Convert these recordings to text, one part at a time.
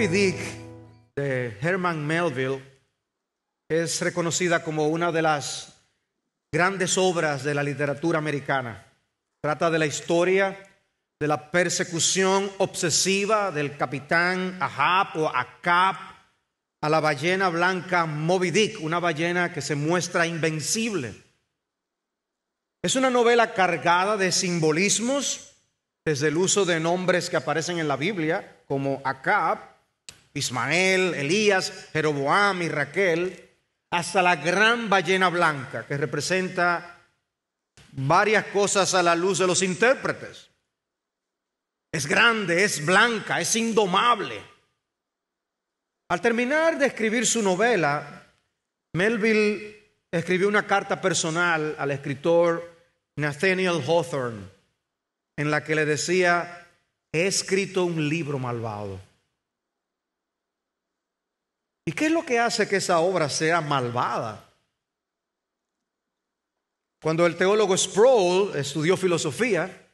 Moby Dick de Herman Melville es reconocida como una de las grandes obras de la literatura americana. Trata de la historia de la persecución obsesiva del capitán Ahab o Acap a la ballena blanca Moby Dick, una ballena que se muestra invencible. Es una novela cargada de simbolismos, desde el uso de nombres que aparecen en la Biblia, como Acap Ismael, Elías, Jeroboam y Raquel, hasta la gran ballena blanca que representa varias cosas a la luz de los intérpretes. Es grande, es blanca, es indomable. Al terminar de escribir su novela, Melville escribió una carta personal al escritor Nathaniel Hawthorne en la que le decía, he escrito un libro malvado. ¿Y qué es lo que hace que esa obra sea malvada? Cuando el teólogo Sproul estudió filosofía,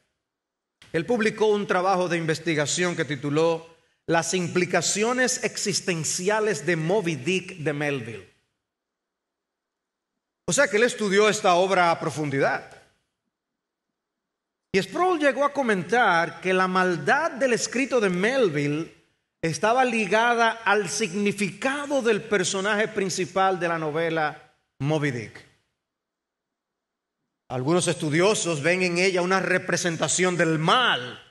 él publicó un trabajo de investigación que tituló Las implicaciones existenciales de Moby Dick de Melville. O sea que él estudió esta obra a profundidad. Y Sproul llegó a comentar que la maldad del escrito de Melville estaba ligada al significado del personaje principal de la novela Moby Dick. Algunos estudiosos ven en ella una representación del mal.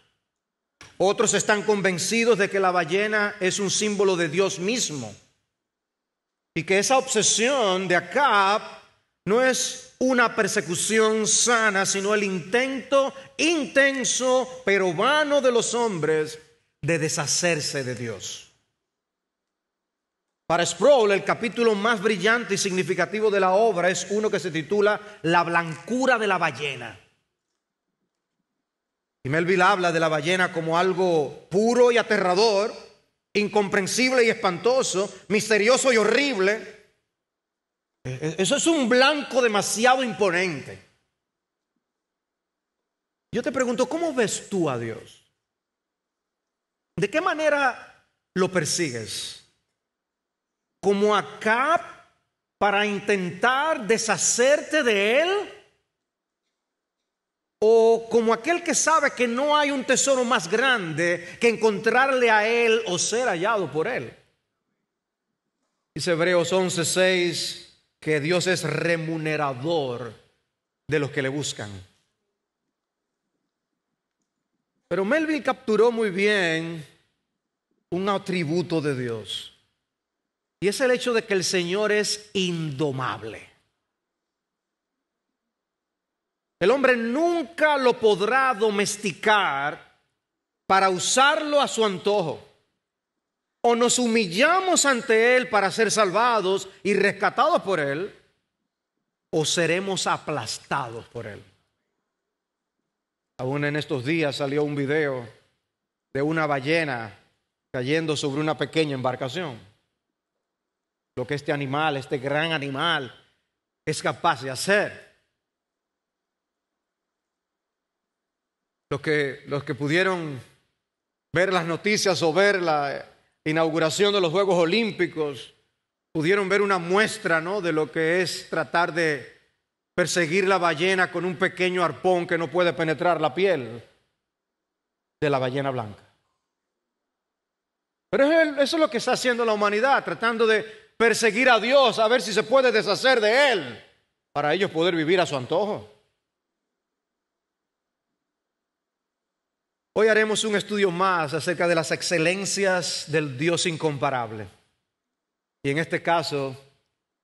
Otros están convencidos de que la ballena es un símbolo de Dios mismo. Y que esa obsesión de Ahab no es una persecución sana, sino el intento intenso pero vano de los hombres de deshacerse de Dios. Para Sproul, el capítulo más brillante y significativo de la obra es uno que se titula La blancura de la ballena. Y Melville habla de la ballena como algo puro y aterrador, incomprensible y espantoso, misterioso y horrible. E, e, eso es un blanco demasiado imponente. Yo te pregunto, ¿cómo ves tú a Dios? ¿De qué manera lo persigues? ¿Como acá para intentar deshacerte de él? ¿O como aquel que sabe que no hay un tesoro más grande que encontrarle a él o ser hallado por él? Dice Hebreos 11:6 que Dios es remunerador de los que le buscan. Pero Melvin capturó muy bien un atributo de Dios. Y es el hecho de que el Señor es indomable. El hombre nunca lo podrá domesticar para usarlo a su antojo. O nos humillamos ante Él para ser salvados y rescatados por Él, o seremos aplastados por Él. Aún en estos días salió un video de una ballena cayendo sobre una pequeña embarcación. Lo que este animal, este gran animal, es capaz de hacer. Los que, los que pudieron ver las noticias o ver la inauguración de los Juegos Olímpicos, pudieron ver una muestra ¿no? de lo que es tratar de perseguir la ballena con un pequeño arpón que no puede penetrar la piel de la ballena blanca. Pero eso es lo que está haciendo la humanidad, tratando de perseguir a Dios, a ver si se puede deshacer de Él, para ellos poder vivir a su antojo. Hoy haremos un estudio más acerca de las excelencias del Dios incomparable. Y en este caso,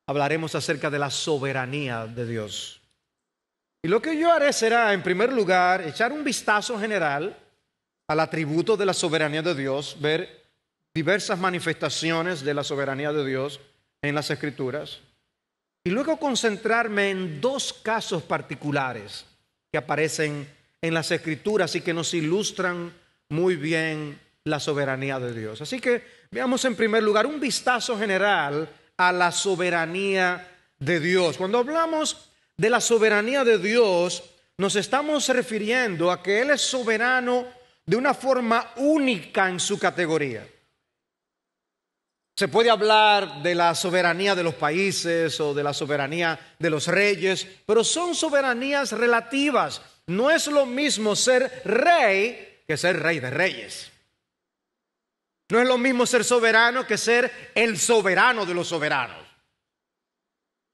hablaremos acerca de la soberanía de Dios. Y lo que yo haré será, en primer lugar, echar un vistazo general al atributo de la soberanía de Dios, ver diversas manifestaciones de la soberanía de Dios en las Escrituras, y luego concentrarme en dos casos particulares que aparecen en las Escrituras y que nos ilustran muy bien la soberanía de Dios. Así que veamos en primer lugar un vistazo general a la soberanía de Dios. Cuando hablamos de la soberanía de Dios, nos estamos refiriendo a que Él es soberano de una forma única en su categoría. Se puede hablar de la soberanía de los países o de la soberanía de los reyes, pero son soberanías relativas. No es lo mismo ser rey que ser rey de reyes. No es lo mismo ser soberano que ser el soberano de los soberanos.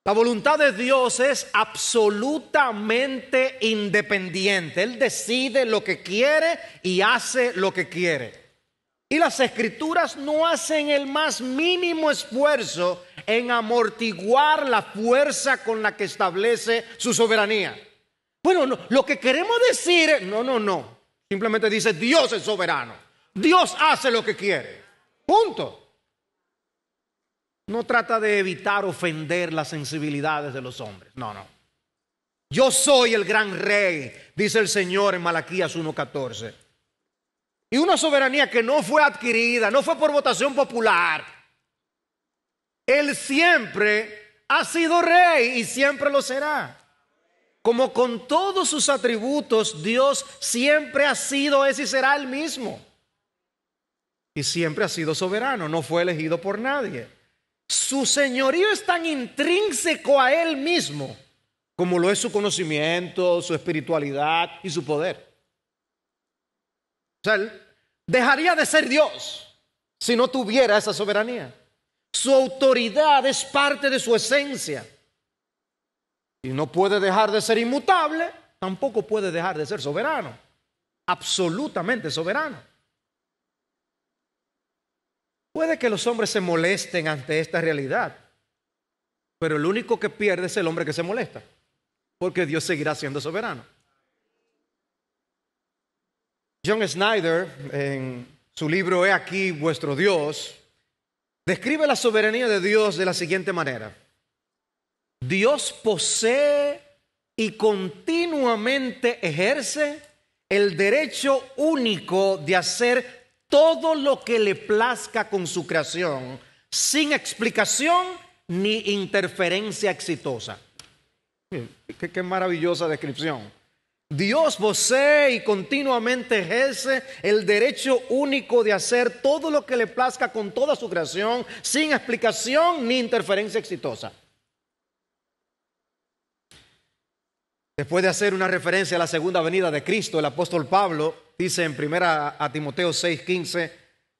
La voluntad de Dios es absolutamente independiente. Él decide lo que quiere y hace lo que quiere. Y las escrituras no hacen el más mínimo esfuerzo en amortiguar la fuerza con la que establece su soberanía. Bueno, no, lo que queremos decir, no, no, no. Simplemente dice, Dios es soberano. Dios hace lo que quiere. Punto. No trata de evitar ofender las sensibilidades de los hombres. No, no. Yo soy el gran rey, dice el Señor en Malaquías 1.14. Y una soberanía que no fue adquirida, no fue por votación popular. Él siempre ha sido rey y siempre lo será. Como con todos sus atributos, Dios siempre ha sido, es y será el mismo y siempre ha sido soberano, no fue elegido por nadie. Su señorío es tan intrínseco a él mismo como lo es su conocimiento, su espiritualidad y su poder. O él dejaría de ser Dios si no tuviera esa soberanía. Su autoridad es parte de su esencia. Y no puede dejar de ser inmutable, tampoco puede dejar de ser soberano. Absolutamente soberano. Puede que los hombres se molesten ante esta realidad, pero el único que pierde es el hombre que se molesta, porque Dios seguirá siendo soberano. John Snyder, en su libro He aquí vuestro Dios, describe la soberanía de Dios de la siguiente manera. Dios posee y continuamente ejerce el derecho único de hacer todo lo que le plazca con su creación, sin explicación ni interferencia exitosa. Qué, maravillosa descripción. Dios posee y continuamente ejerce el derecho único de hacer todo lo que le plazca con toda su creación, sin explicación ni interferencia exitosa. Después de hacer una referencia a la segunda venida de Cristo, el apóstol Pablo dice en primera a Timoteo 6:15,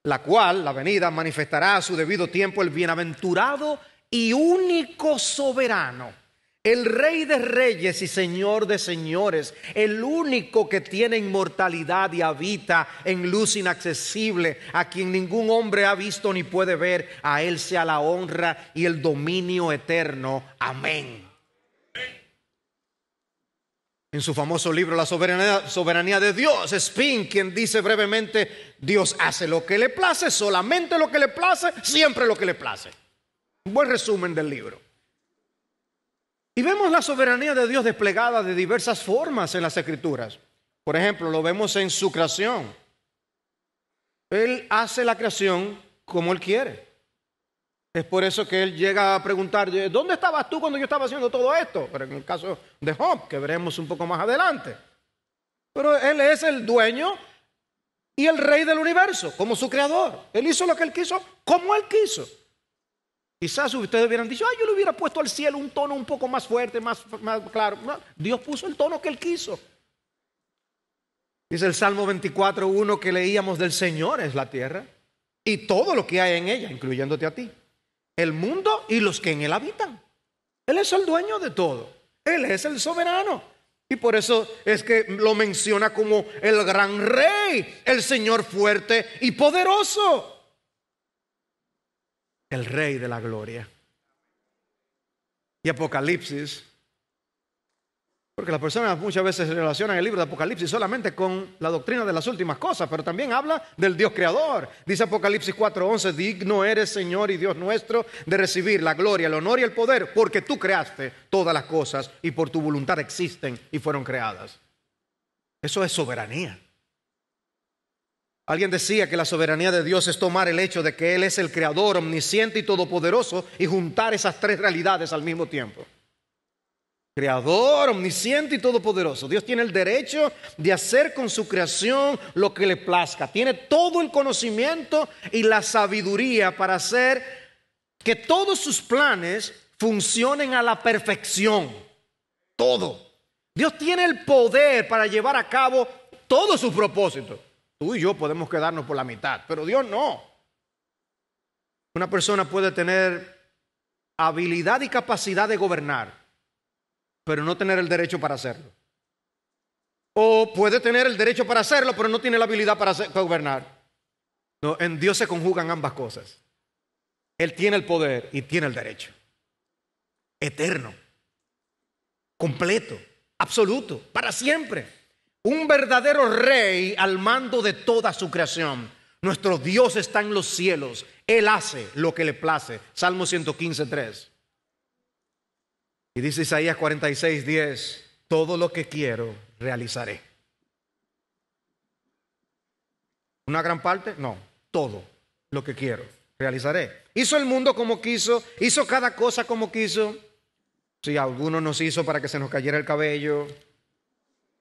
la cual, la venida, manifestará a su debido tiempo el bienaventurado y único soberano, el rey de reyes y señor de señores, el único que tiene inmortalidad y habita en luz inaccesible, a quien ningún hombre ha visto ni puede ver, a él sea la honra y el dominio eterno. Amén en su famoso libro La soberanía, de Dios, Spin, quien dice brevemente, Dios hace lo que le place, solamente lo que le place, siempre lo que le place. buen resumen del libro. Y vemos la soberanía de Dios desplegada de diversas formas en las escrituras. Por ejemplo, lo vemos en su creación. Él hace la creación como él quiere. Es por eso que él llega a preguntar, ¿dónde estabas tú cuando yo estaba haciendo todo esto? Pero en el caso de Job, que veremos un poco más adelante. Pero él es el dueño y el rey del universo, como su creador. Él hizo lo que él quiso, como él quiso. Quizás ustedes hubieran dicho, ay, yo le hubiera puesto al cielo un tono un poco más fuerte, más, claro. Dios puso el tono que él quiso. Dice el Salmo 24.1 que leíamos del Señor es la tierra y todo lo que hay en ella, incluyéndote a ti el mundo y los que en él habitan. Él es el dueño de todo. Él es el soberano. Y por eso es que lo menciona como el gran rey, el Señor fuerte y poderoso. El rey de la gloria. Y Apocalipsis porque las personas muchas veces relacionan el libro de Apocalipsis solamente con la doctrina de las últimas cosas, pero también habla del Dios creador. Dice Apocalipsis 4:11, digno eres Señor y Dios nuestro de recibir la gloria, el honor y el poder, porque tú creaste todas las cosas y por tu voluntad existen y fueron creadas. Eso es soberanía. Alguien decía que la soberanía de Dios es tomar el hecho de que Él es el creador, omnisciente y todopoderoso y juntar esas tres realidades al mismo tiempo creador, omnisciente y todopoderoso. Dios tiene el derecho de hacer con su creación lo que le plazca. Tiene todo el conocimiento y la sabiduría para hacer que todos sus planes funcionen a la perfección. Todo. Dios tiene el poder para llevar a cabo todos sus propósitos. Tú y yo podemos quedarnos por la mitad, pero Dios no. Una persona puede tener habilidad y capacidad de gobernar pero no tener el derecho para hacerlo. O puede tener el derecho para hacerlo, pero no tiene la habilidad para, gobernar. No, en Dios se conjugan ambas cosas. Él tiene el poder y tiene el derecho. Eterno, completo, absoluto, para siempre. Un verdadero rey al mando de toda su creación. Nuestro Dios está en los cielos. Él hace lo que le place. Salmo 115, y dice Isaías 46, 10, todo lo que quiero realizaré. ¿Una gran parte? No, todo lo que quiero realizaré. Hizo el mundo como quiso, hizo cada cosa como quiso. Si alguno nos hizo para que se nos cayera el cabello,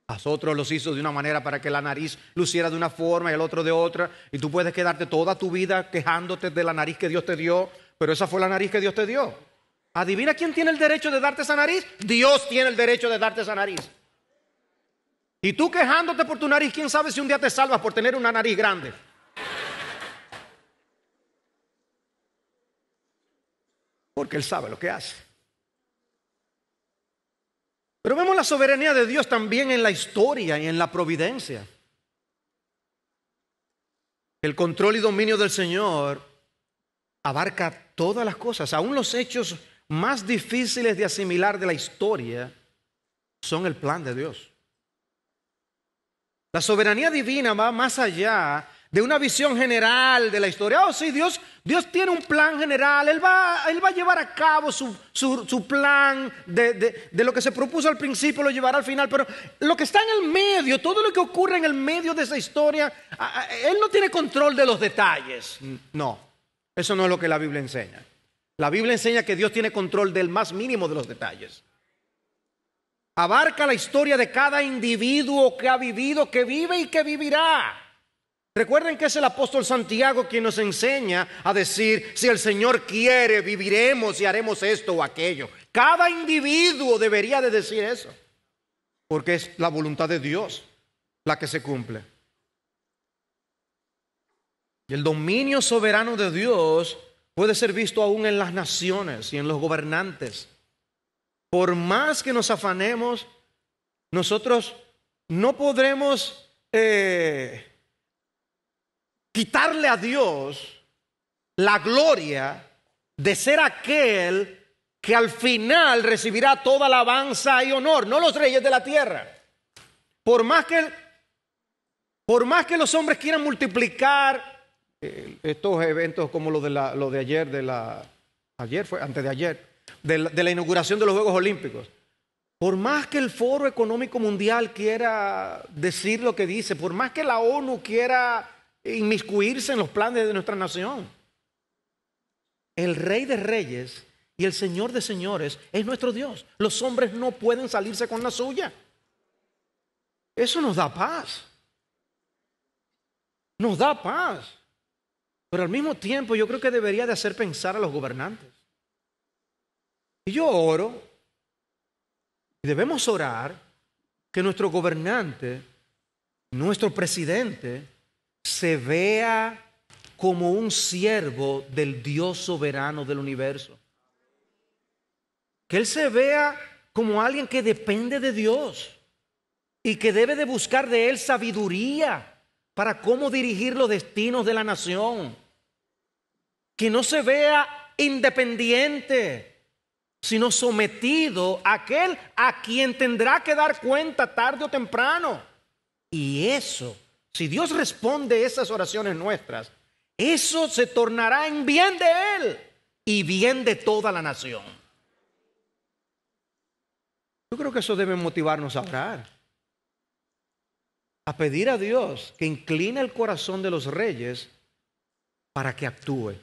a otros los hizo de una manera para que la nariz luciera de una forma y el otro de otra. Y tú puedes quedarte toda tu vida quejándote de la nariz que Dios te dio, pero esa fue la nariz que Dios te dio. Adivina quién tiene el derecho de darte esa nariz. Dios tiene el derecho de darte esa nariz. Y tú quejándote por tu nariz, quién sabe si un día te salvas por tener una nariz grande. Porque Él sabe lo que hace. Pero vemos la soberanía de Dios también en la historia y en la providencia. El control y dominio del Señor abarca todas las cosas, aún los hechos más difíciles de asimilar de la historia son el plan de Dios. La soberanía divina va más allá de una visión general de la historia. Oh, sí, Dios, Dios tiene un plan general. Él va, él va a llevar a cabo su, plan de, de, lo que se propuso al principio, lo llevará al final. Pero lo que está en el medio, todo lo que ocurre en el medio de esa historia, Él no tiene control de los detalles. No, eso no es lo que la Biblia enseña. La Biblia enseña que Dios tiene control del más mínimo de los detalles. Abarca la historia de cada individuo que ha vivido, que vive y que vivirá. Recuerden que es el apóstol Santiago quien nos enseña a decir, si el Señor quiere, viviremos y haremos esto o aquello. Cada individuo debería de decir eso, porque es la voluntad de Dios la que se cumple. Y el dominio soberano de Dios Puede ser visto aún en las naciones y en los gobernantes. Por más que nos afanemos, nosotros no podremos eh, quitarle a Dios la gloria de ser aquel que al final recibirá toda alabanza y honor, no los reyes de la tierra. Por más que, por más que los hombres quieran multiplicar estos eventos como los de, la, de ayer, de la, ayer fue, antes de ayer, de de la inauguración de los Juegos Olímpicos. Por más que el Foro Económico Mundial quiera decir lo que dice, por más que la ONU quiera inmiscuirse en los planes de nuestra nación, el Rey de Reyes y el Señor de Señores es nuestro Dios. Los hombres no pueden salirse con la suya. Eso nos da paz. Nos da paz. Pero al mismo tiempo yo creo que debería de hacer pensar a los gobernantes. Y yo oro, y debemos orar, que nuestro gobernante, nuestro presidente, se vea como un siervo del Dios soberano del universo. Que Él se vea como alguien que depende de Dios y que debe de buscar de Él sabiduría para cómo dirigir los destinos de la nación. Que no se vea independiente, sino sometido a aquel a quien tendrá que dar cuenta tarde o temprano. Y eso, si Dios responde esas oraciones nuestras, eso se tornará en bien de Él y bien de toda la nación. Yo creo que eso debe motivarnos a orar a pedir a Dios que incline el corazón de los reyes para que actúe.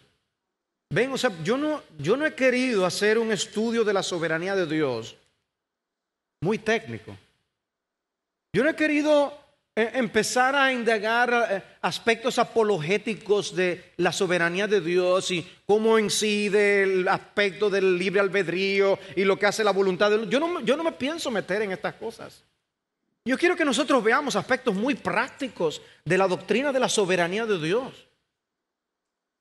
Ven, o sea, yo no, yo no he querido hacer un estudio de la soberanía de Dios muy técnico. Yo no he querido eh, empezar a indagar eh, aspectos apologéticos de la soberanía de Dios y cómo incide el aspecto del libre albedrío y lo que hace la voluntad de Dios. Yo yo no me pienso meter en estas cosas. Yo quiero que nosotros veamos aspectos muy prácticos de la doctrina de la soberanía de Dios.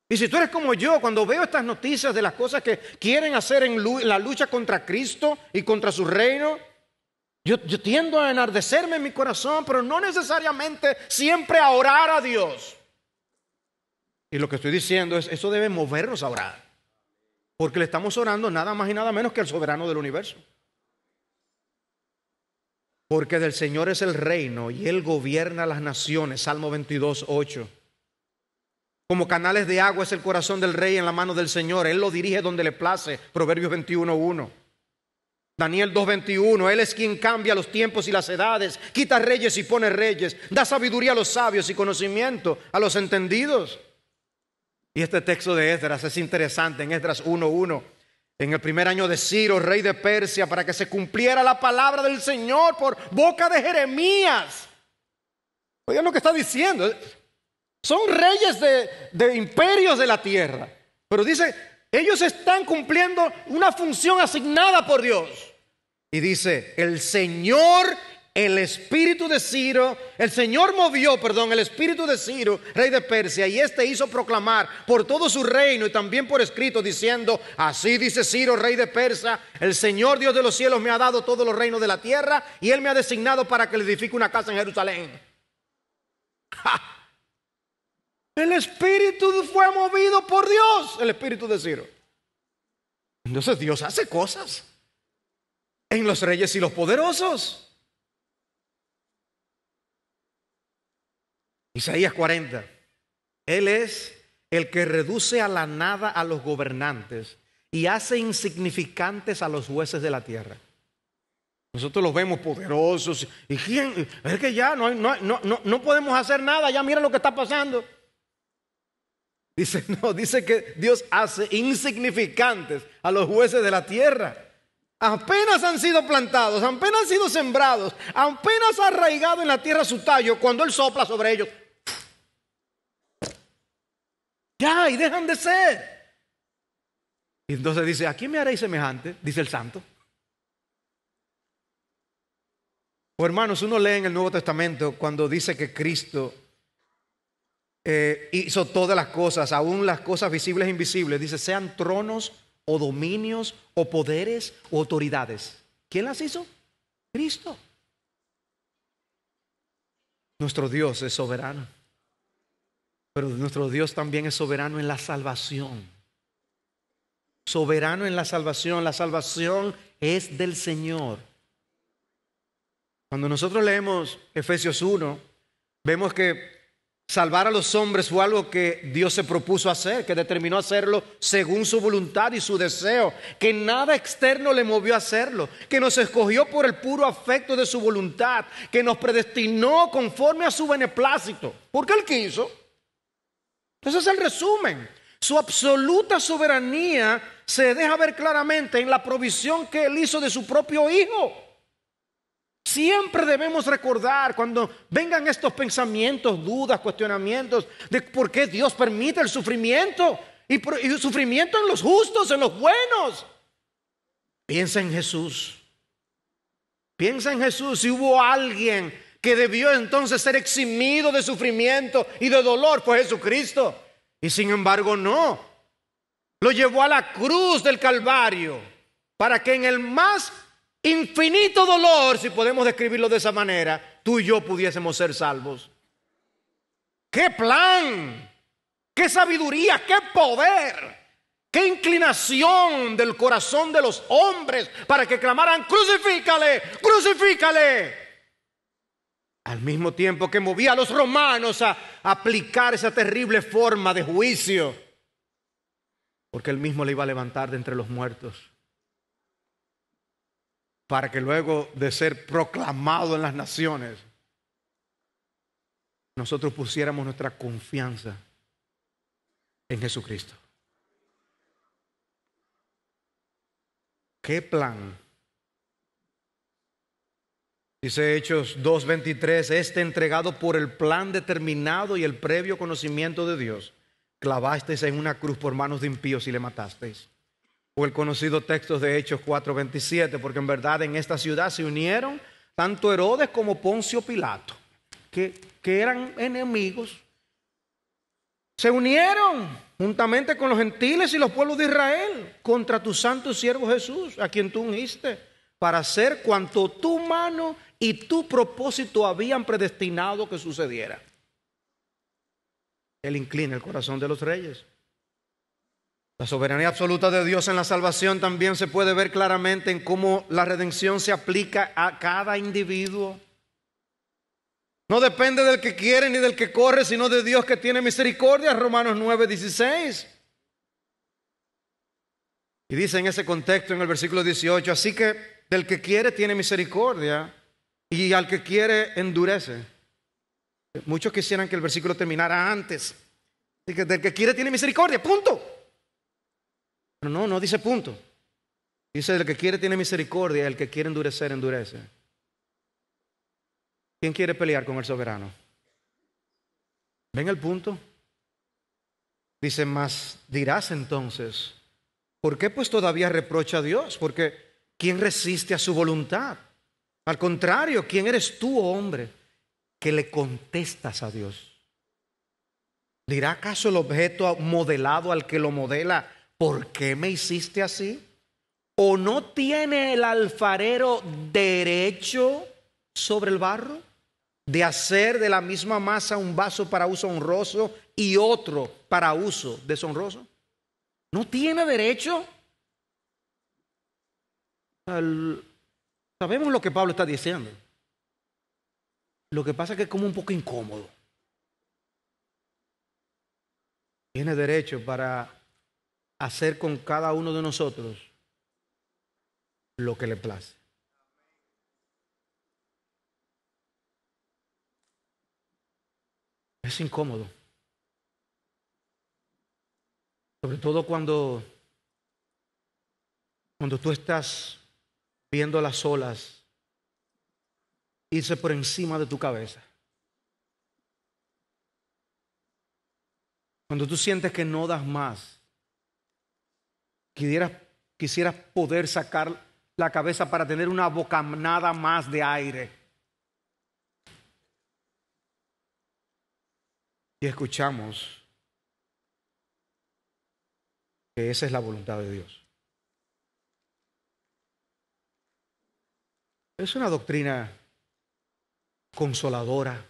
Y si tú eres como yo, cuando veo estas noticias de las cosas que quieren hacer en la lucha contra Cristo y contra su reino, yo, tiendo a enardecerme en mi corazón, pero no necesariamente siempre a orar a Dios. Y lo que estoy diciendo es, eso debe movernos a orar. Porque le estamos orando nada más y nada menos que al soberano del universo. Porque del Señor es el reino y Él gobierna las naciones. Salmo 22, Como canales de agua es el corazón del rey en la mano del Señor. Él lo dirige donde le place. Proverbios 21.1 Daniel 2:21, Él es quien cambia los tiempos y las edades, quita reyes y pone reyes, da sabiduría a los sabios y conocimiento a los entendidos. Y este texto de Esdras es interesante, en Esdras 1:1, en el primer año de Ciro, rey de Persia, para que se cumpliera la palabra del Señor por boca de Jeremías. Oigan lo que está diciendo. Son reyes de, imperios de la tierra. Pero dice, ellos están cumpliendo una función asignada por Dios. Y dice, el Señor el espíritu de Ciro, el Señor movió, perdón, el espíritu de Ciro, rey de Persia, y este hizo proclamar por todo su reino y también por escrito, diciendo, así dice Ciro, rey de Persia, el Señor Dios de los cielos me ha dado todos los reinos de la tierra y él me ha designado para que le edifique una casa en Jerusalén. El espíritu fue movido por Dios, el espíritu de Ciro. Entonces Dios hace cosas en los reyes y los poderosos. Isaías 40. Él es el que reduce a la nada a los gobernantes y hace insignificantes a los jueces de la tierra. Nosotros los vemos poderosos. ¿Y quién? Es que ya no, no, no podemos hacer nada. Ya mira lo que está pasando. Dice, no, dice que Dios hace insignificantes a los jueces de la tierra. Apenas han sido plantados, apenas han sido sembrados, apenas ha arraigado en la tierra su tallo cuando Él sopla sobre ellos. Ya, y dejan de ser. Y entonces dice, ¿a quién me haréis semejante? Dice el santo. O hermanos, uno lee en el Nuevo Testamento cuando dice que Cristo eh, hizo todas las cosas, aún las cosas visibles e invisibles. Dice, sean tronos o dominios o poderes o autoridades. ¿Quién las hizo? Cristo. Nuestro Dios es soberano. Pero nuestro Dios también es soberano en la salvación. Soberano en la salvación. La salvación es del Señor. Cuando nosotros leemos Efesios 1, vemos que salvar a los hombres fue algo que Dios se propuso hacer, que determinó hacerlo según su voluntad y su deseo, que nada externo le movió a hacerlo, que nos escogió por el puro afecto de su voluntad, que nos predestinó conforme a su beneplácito. Porque Él quiso. Ese es el resumen. Su absoluta soberanía se deja ver claramente en la provisión que él hizo de su propio hijo. Siempre debemos recordar cuando vengan estos pensamientos, dudas, cuestionamientos de por qué Dios permite el sufrimiento y, el sufrimiento en los justos, en los buenos. Piensa en Jesús. Piensa en Jesús. Si hubo alguien que debió entonces ser eximido de sufrimiento y de dolor fue Jesucristo. Y sin embargo no. Lo llevó a la cruz del Calvario para que en el más infinito dolor, si podemos describirlo de esa manera, tú y yo pudiésemos ser salvos. ¡Qué plan! ¡Qué sabiduría! ¡Qué poder! ¡Qué inclinación del corazón de los hombres para que clamaran, crucifícale, crucifícale! Al mismo tiempo que movía a los romanos a aplicar esa terrible forma de juicio. Porque él mismo le iba a levantar de entre los muertos. Para que luego de ser proclamado en las naciones, nosotros pusiéramos nuestra confianza en Jesucristo. ¿Qué plan Dice Hechos 2.23, este entregado por el plan determinado y el previo conocimiento de Dios, clavasteis en una cruz por manos de impíos y le matasteis. O el conocido texto de Hechos 4.27, porque en verdad en esta ciudad se unieron tanto Herodes como Poncio Pilato, que, que eran enemigos, se unieron juntamente con los gentiles y los pueblos de Israel contra tu santo siervo Jesús, a quien tú uniste para hacer cuanto tu mano y tu propósito habían predestinado que sucediera. Él inclina el corazón de los reyes. La soberanía absoluta de Dios en la salvación también se puede ver claramente en cómo la redención se aplica a cada individuo. No depende del que quiere ni del que corre, sino de Dios que tiene misericordia, Romanos 9, 16. Y dice en ese contexto, en el versículo 18, así que del que quiere tiene misericordia y al que quiere endurece. Muchos quisieran que el versículo terminara antes. del que quiere tiene misericordia, punto. Pero no, no dice punto. Dice del que quiere tiene misericordia, el que quiere endurecer, endurece. ¿Quién quiere pelear con el soberano? ¿Ven el punto? Dice más, dirás entonces, ¿por qué pues todavía reprocha a Dios? Porque ¿Quién resiste a su voluntad? Al contrario, ¿quién eres tú, hombre, que le contestas a Dios? ¿Dirá acaso el objeto modelado al que lo modela, ¿por qué me hiciste así? ¿O no tiene el alfarero derecho sobre el barro de hacer de la misma masa un vaso para uso honroso y otro para uso deshonroso? ¿No tiene derecho? sabemos lo que Pablo está diciendo. Lo que pasa es que es como un poco incómodo. Tiene derecho para hacer con cada uno de nosotros lo que le place. Es incómodo. Sobre todo cuando, cuando tú estás viendo las olas irse por encima de tu cabeza. Cuando tú sientes que no das más, quisieras, poder sacar la cabeza para tener una bocanada más de aire. Y escuchamos que esa es la voluntad de Dios. Es una doctrina consoladora.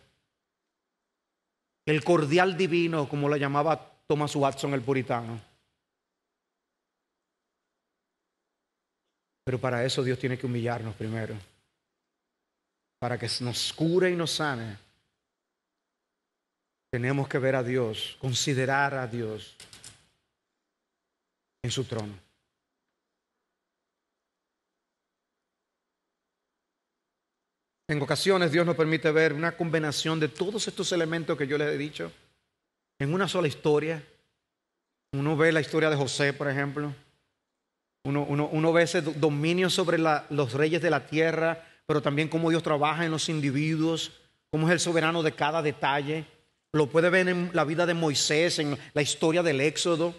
El cordial divino, como la llamaba Thomas Watson el puritano. Pero para eso Dios tiene que humillarnos primero, para que nos cure y nos sane. Tenemos que ver a Dios, considerar a Dios en su trono. En ocasiones Dios nos permite ver una combinación de todos estos elementos que yo les he dicho en una sola historia. Uno ve la historia de José, por ejemplo. Uno, ve ese dominio sobre los reyes de la tierra, pero también cómo Dios trabaja en los individuos, cómo es el soberano de cada detalle. Lo puede ver en la vida de Moisés, en la historia del Éxodo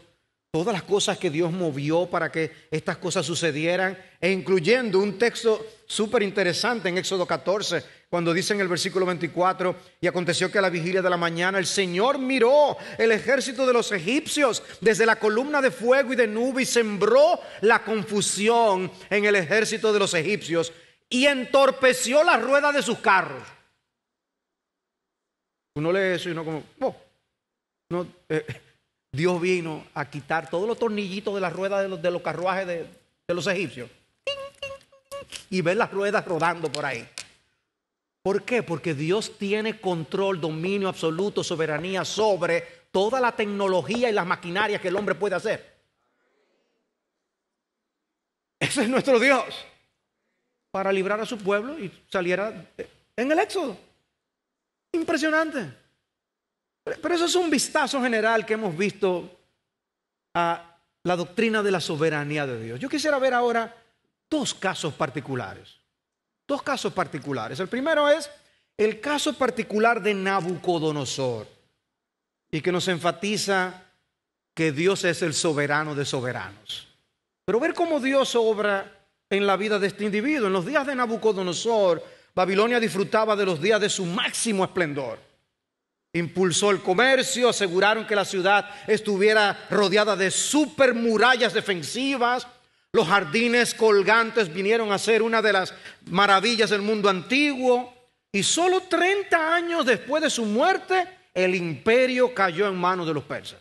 todas las cosas que Dios movió para que estas cosas sucedieran, e incluyendo un texto súper interesante en Éxodo 14, cuando dice en el versículo 24, y aconteció que a la vigilia de la mañana el Señor miró el ejército de los egipcios desde la columna de fuego y de nube y sembró la confusión en el ejército de los egipcios y entorpeció la rueda de sus carros. Uno lee eso y oh, no como, eh, no, Dios vino a quitar todos los tornillitos de las ruedas de los, carruajes de, de los egipcios. Y ver las ruedas rodando por ahí. ¿Por qué? Porque Dios tiene control, dominio absoluto, soberanía sobre toda la tecnología y las maquinarias que el hombre puede hacer. Ese es nuestro Dios para librar a su pueblo y saliera en el éxodo. Impresionante. Pero eso es un vistazo general que hemos visto a la doctrina de la soberanía de Dios. Yo quisiera ver ahora dos casos particulares. Dos casos particulares. El primero es el caso particular de Nabucodonosor y que nos enfatiza que Dios es el soberano de soberanos. Pero ver cómo Dios obra en la vida de este individuo. En los días de Nabucodonosor, Babilonia disfrutaba de los días de su máximo esplendor impulsó el comercio, aseguraron que la ciudad estuviera rodeada de murallas defensivas. Los jardines colgantes vinieron a ser una de las maravillas del mundo antiguo. Y solo 30 años después de su muerte, el imperio cayó en manos de los persas.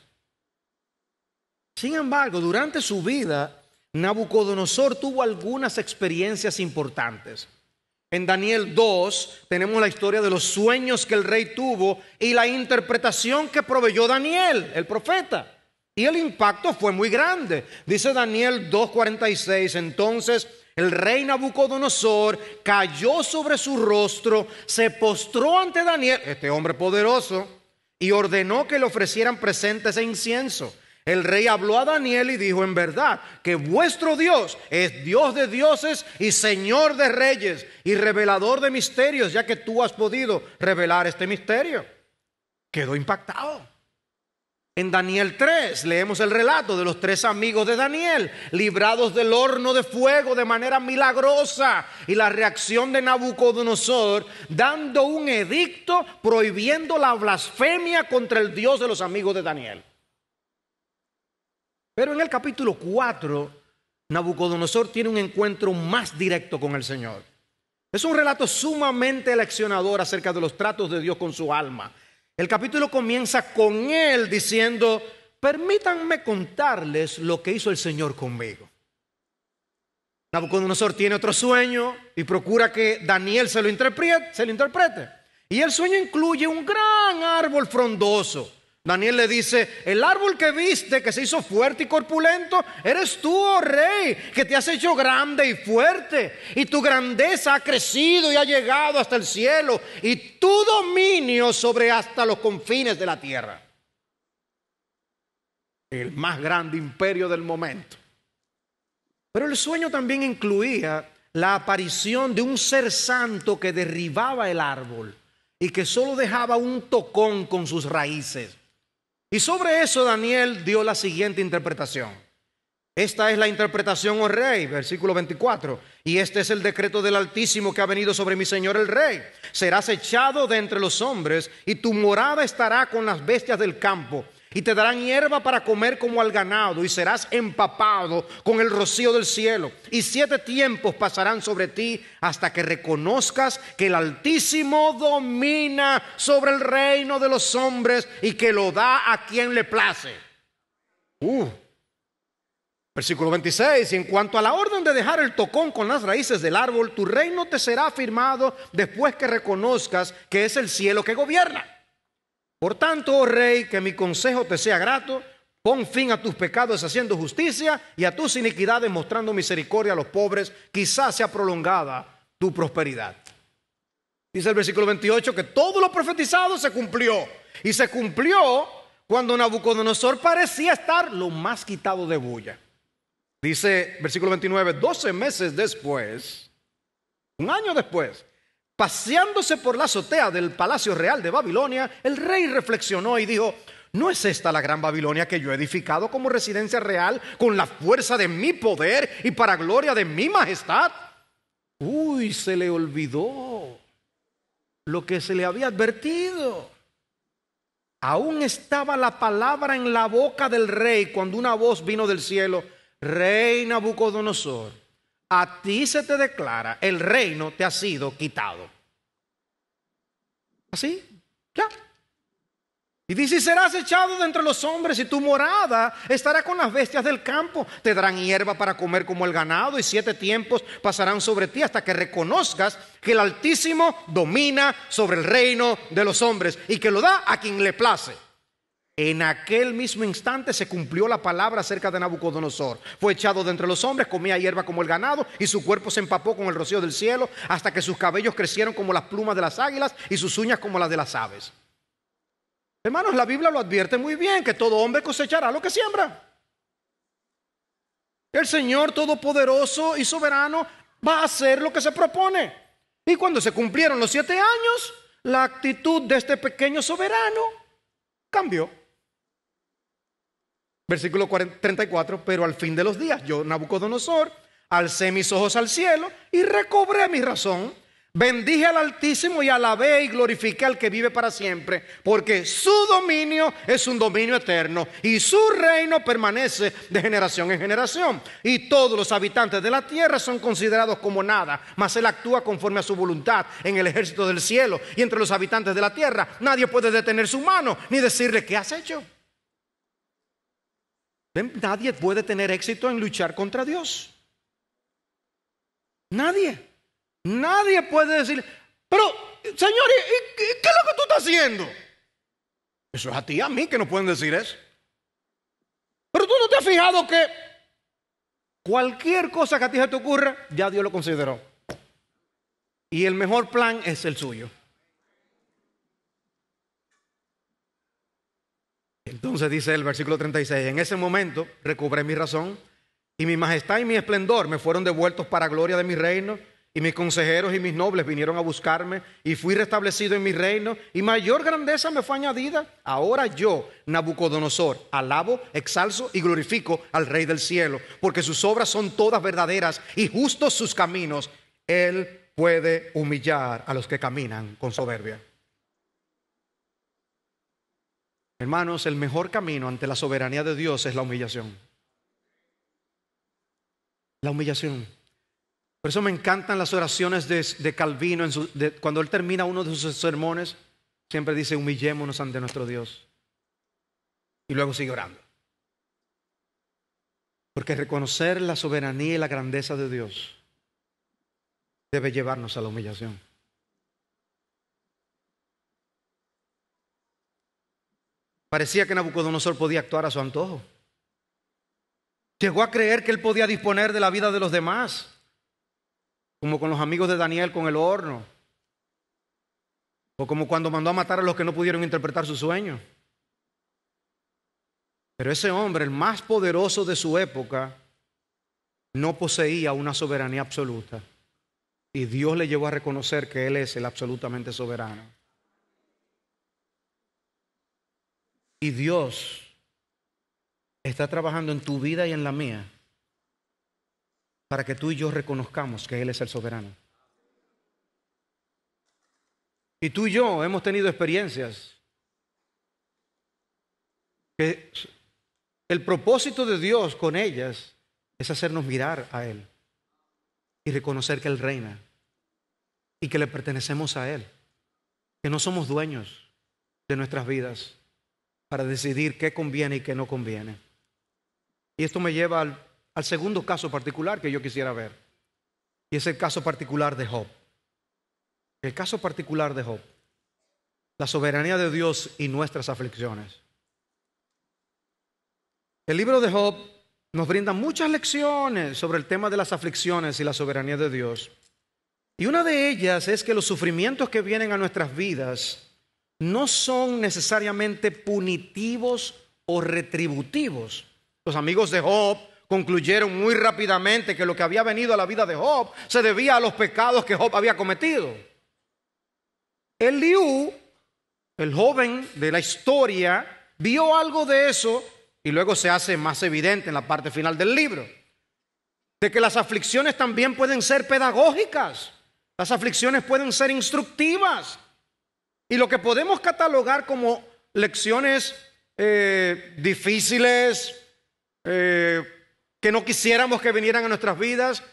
Sin embargo, durante su vida, Nabucodonosor tuvo algunas experiencias importantes. En Daniel 2 tenemos la historia de los sueños que el rey tuvo y la interpretación que proveyó Daniel, el profeta. Y el impacto fue muy grande. Dice Daniel 2.46, entonces el rey Nabucodonosor cayó sobre su rostro, se postró ante Daniel, este hombre poderoso, y ordenó que le ofrecieran presentes e incienso. El rey habló a Daniel y dijo, en verdad, que vuestro Dios es Dios de dioses y Señor de reyes y revelador de misterios, ya que tú has podido revelar este misterio. Quedó impactado. En Daniel 3 leemos el relato de los tres amigos de Daniel, librados del horno de fuego de manera milagrosa, y la reacción de Nabucodonosor dando un edicto prohibiendo la blasfemia contra el Dios de los amigos de Daniel. Pero en el capítulo 4, Nabucodonosor tiene un encuentro más directo con el Señor. Es un relato sumamente eleccionador acerca de los tratos de Dios con su alma. El capítulo comienza con él diciendo, permítanme contarles lo que hizo el Señor conmigo. Nabucodonosor tiene otro sueño y procura que Daniel se lo interprete. Se lo interprete. Y el sueño incluye un gran árbol frondoso Daniel le dice, el árbol que viste, que se hizo fuerte y corpulento, eres tú, oh rey, que te has hecho grande y fuerte, y tu grandeza ha crecido y ha llegado hasta el cielo, y tu dominio sobre hasta los confines de la tierra. El más grande imperio del momento. Pero el sueño también incluía la aparición de un ser santo que derribaba el árbol y que solo dejaba un tocón con sus raíces y sobre eso Daniel dio la siguiente interpretación. Esta es la interpretación, oh rey, versículo 24. Y este es el decreto del Altísimo que ha venido sobre mi Señor el rey. Serás echado de entre los hombres y tu morada estará con las bestias del campo y te darán hierba para comer como al ganado, y serás empapado con el rocío del cielo. Y siete tiempos pasarán sobre ti hasta que reconozcas que el Altísimo domina sobre el reino de los hombres y que lo da a quien le place. Uh. Versículo 26, y en cuanto a la orden de dejar el tocón con las raíces del árbol, tu reino te será firmado después que reconozcas que es el cielo que gobierna. Por tanto, oh rey, que mi consejo te sea grato, pon fin a tus pecados haciendo justicia y a tus iniquidades mostrando misericordia a los pobres, quizás sea prolongada tu prosperidad. Dice el versículo 28 que todo lo profetizado se cumplió. Y se cumplió cuando Nabucodonosor parecía estar lo más quitado de bulla. Dice versículo 29, 12 meses después, un año después, Paseándose por la azotea del Palacio Real de Babilonia, el rey reflexionó y dijo, ¿no es esta la gran Babilonia que yo he edificado como residencia real con la fuerza de mi poder y para gloria de mi majestad? Uy, se le olvidó lo que se le había advertido. Aún estaba la palabra en la boca del rey cuando una voz vino del cielo, Rey Nabucodonosor, a ti se te declara, el reino te ha sido quitado. Así, ya. Y dice, serás echado de entre los hombres y tu morada estará con las bestias del campo. Te darán hierba para comer como el ganado y siete tiempos pasarán sobre ti hasta que reconozcas que el Altísimo domina sobre el reino de los hombres y que lo da a quien le place. En aquel mismo instante se cumplió la palabra acerca de Nabucodonosor. Fue echado de entre los hombres, comía hierba como el ganado, y su cuerpo se empapó con el rocío del cielo, hasta que sus cabellos crecieron como las plumas de las águilas y sus uñas como las de las aves. Hermanos, la Biblia lo advierte muy bien, que todo hombre cosechará lo que siembra. El Señor Todopoderoso y Soberano va a hacer lo que se propone. Y cuando se cumplieron los siete años, la actitud de este pequeño soberano cambió. Versículo 34, pero al fin de los días, yo, Nabucodonosor, alcé mis ojos al cielo y recobré mi razón. Bendije al Altísimo y alabé y glorifique al que vive para siempre, porque su dominio es un dominio eterno y su reino permanece de generación en generación. Y todos los habitantes de la tierra son considerados como nada, mas él actúa conforme a su voluntad en el ejército del cielo y entre los habitantes de la tierra. Nadie puede detener su mano ni decirle, ¿qué has hecho? Nadie puede tener éxito en luchar contra Dios. Nadie. Nadie puede decir, pero Señor, ¿qué es lo que tú estás haciendo? Eso es a ti a mí que no pueden decir eso. Pero tú no te has fijado que cualquier cosa que a ti se te ocurra, ya Dios lo consideró. Y el mejor plan es el suyo. Entonces dice el versículo 36, en ese momento recobré mi razón y mi majestad y mi esplendor me fueron devueltos para gloria de mi reino y mis consejeros y mis nobles vinieron a buscarme y fui restablecido en mi reino y mayor grandeza me fue añadida. Ahora yo, Nabucodonosor, alabo, exalzo y glorifico al Rey del cielo, porque sus obras son todas verdaderas y justos sus caminos. Él puede humillar a los que caminan con soberbia. Hermanos, el mejor camino ante la soberanía de Dios es la humillación. La humillación. Por eso me encantan las oraciones de, Calvino. cuando él termina uno de sus sermones, siempre dice, humillémonos ante nuestro Dios. Y luego sigue orando. Porque reconocer la soberanía y la grandeza de Dios debe llevarnos a la humillación. Parecía que Nabucodonosor podía actuar a su antojo. Llegó a creer que él podía disponer de la vida de los demás, como con los amigos de Daniel con el horno, o como cuando mandó a matar a los que no pudieron interpretar su sueño. Pero ese hombre, el más poderoso de su época, no poseía una soberanía absoluta. Y Dios le llevó a reconocer que Él es el absolutamente soberano. Y Dios está trabajando en tu vida y en la mía para que tú y yo reconozcamos que Él es el soberano. Y tú y yo hemos tenido experiencias que el propósito de Dios con ellas es hacernos mirar a Él y reconocer que Él reina y que le pertenecemos a Él, que no somos dueños de nuestras vidas, para decidir qué conviene y qué no conviene. Y esto me lleva al, segundo caso particular que yo quisiera ver. Y es el caso particular de Job. El caso particular de Job. La soberanía de Dios y nuestras aflicciones. El libro de Job nos brinda muchas lecciones sobre el tema de las aflicciones y la soberanía de Dios. Y una de ellas es que los sufrimientos que vienen a nuestras vidas no son necesariamente punitivos o retributivos. Los amigos de Job concluyeron muy rápidamente que lo que había venido a la vida de Job se debía a los pecados que Job había cometido. El Liu, el joven de la historia, vio algo de eso y luego se hace más evidente en la parte final del libro, de que las aflicciones también pueden ser pedagógicas, las aflicciones pueden ser instructivas, y lo que podemos catalogar como lecciones eh, difíciles, eh, que no quisiéramos que vinieran a nuestras vidas,